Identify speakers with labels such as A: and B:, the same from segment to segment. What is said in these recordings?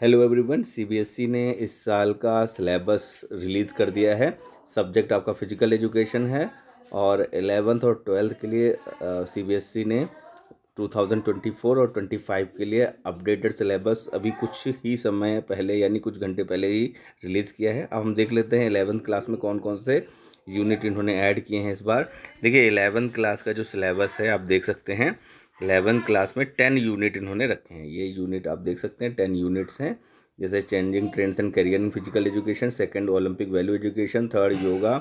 A: hello everyone CBSE ने इस साल का सिलेबस रिलीज़ कर दिया है सब्जेक्ट आपका फ़िज़िकल एजुकेशन है और एलेवंथ और ट्वेल्थ के लिए सीबीएसई uh, e ने 2024 और 25 के लिए अपडेटेड सिलेबस अभी कुछ ही समय पहले यानी कुछ घंटे पहले ही रिलीज़ किया है अब हम देख लेते हैं एलेवंथ क्लास में कौन कौन से यूनिट इन्होंने ऐड किए हैं इस बार देखिए एलेवंथ क्लास का जो सिलेबस है आप देख सकते हैं एलेवन क्लास में टेन यूनिट इन्होंने रखे हैं ये यूनिट आप देख सकते हैं टेन यूनिट्स हैं जैसे changing trends and career in physical education second Olympic value education third yoga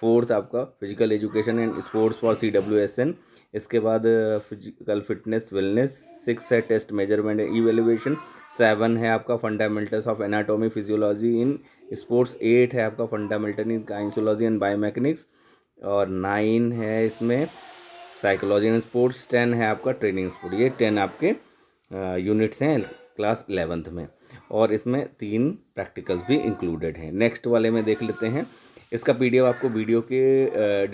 A: fourth आपका physical education and sports for C W S N इसके बाद फिजिकल फिटनेस वेलनेस सिक्स है test measurement and evaluation seven है आपका fundamentals of anatomy physiology in sports eight है आपका fundamental in kinesiology and biomechanics और nine है इसमें साइकोलॉजी एंड स्पोर्ट्स टेन है आपका ट्रेनिंग स्पोर्ट ये टेन आपके यूनिट्स हैं क्लास एलेवेंथ में और इसमें तीन प्रैक्टिकल्स भी इंक्लूडेड हैं नेक्स्ट वाले में देख लेते हैं इसका पी आपको वीडियो के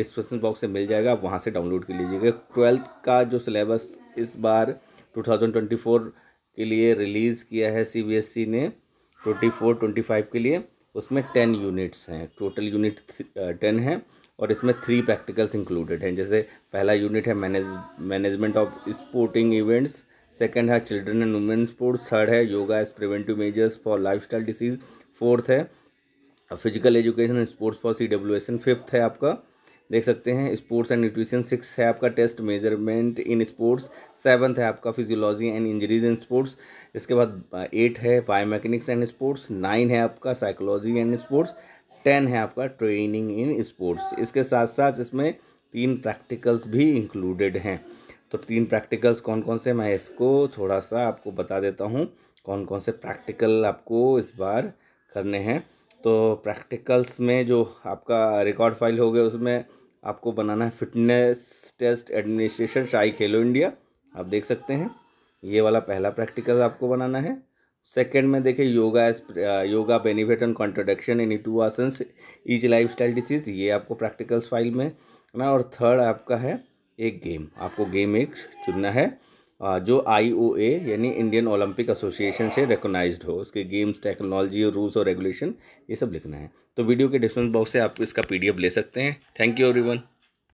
A: डिस्क्रिप्शन बॉक्स से मिल जाएगा आप वहाँ से डाउनलोड कर लीजिएगा ट्वेल्थ का जो सिलेबस इस बार 2024 के लिए रिलीज़ किया है सीबीएसई e ने 24 25 के लिए उसमें टेन यूनिट्स हैं टोटल यूनिट टेन है और इसमें थ्री प्रैक्टिकल्स इंक्लूडेड हैं जैसे पहला यूनिट है manage management of sporting events second है children and women sports third है yoga as preventive measures for life style disease fourth है physical education and sports policy डेवलुएसन फिफ्थ है आपका देख सकते हैं स्पोर्ट्स एंड न्यूट्रिशन सिक्स है आपका test measurement in sports seventh है आपका physiology and injuries in sports इसके बाद एट है बायोमैकेनिक्स एंड स्पोर्ट्स नाइन है आपका साइकोलॉजी एंड स्पोर्ट्स टेन है आपका ट्रेनिंग इन स्पोर्ट्स इसके साथ साथ इसमें तीन प्रैक्टिकल्स भी इंक्लूडेड हैं तो तीन प्रैक्टिकल्स कौन कौन से मैं इसको थोड़ा सा आपको बता देता हूँ कौन कौन से प्रैक्टिकल आपको इस बार करने हैं तो प्रैक्टिकल्स में जो आपका रिकॉर्ड फाइल हो गया उसमें आपको बनाना है फिटनेस टेस्ट एडमिनिस्ट्रेशन शाही खेलो इंडिया आप देख सकते हैं ये वाला पहला प्रैक्टिकल आपको बनाना है सेकेंड में देखें yoga as yoga benefit and contraindication in two asanas each life style disease ये आपको प्रैक्टिकल्स फाइल में ना और थर्ड आपका है एक गेम आपको गेम एक चुनना है जो आई ओ ए यानी इंडियन ओलंपिक एसोसिएशन से रिकोगनाइज हो उसके गेम्स टेक्नोलॉजी और रूल्स और रेगुलेशन ये सब लिखना है तो वीडियो के डिस्क्रिप्शन बॉक्स से आप इसका पीडीएफ ले सकते हैं थैंक यू एवरीवन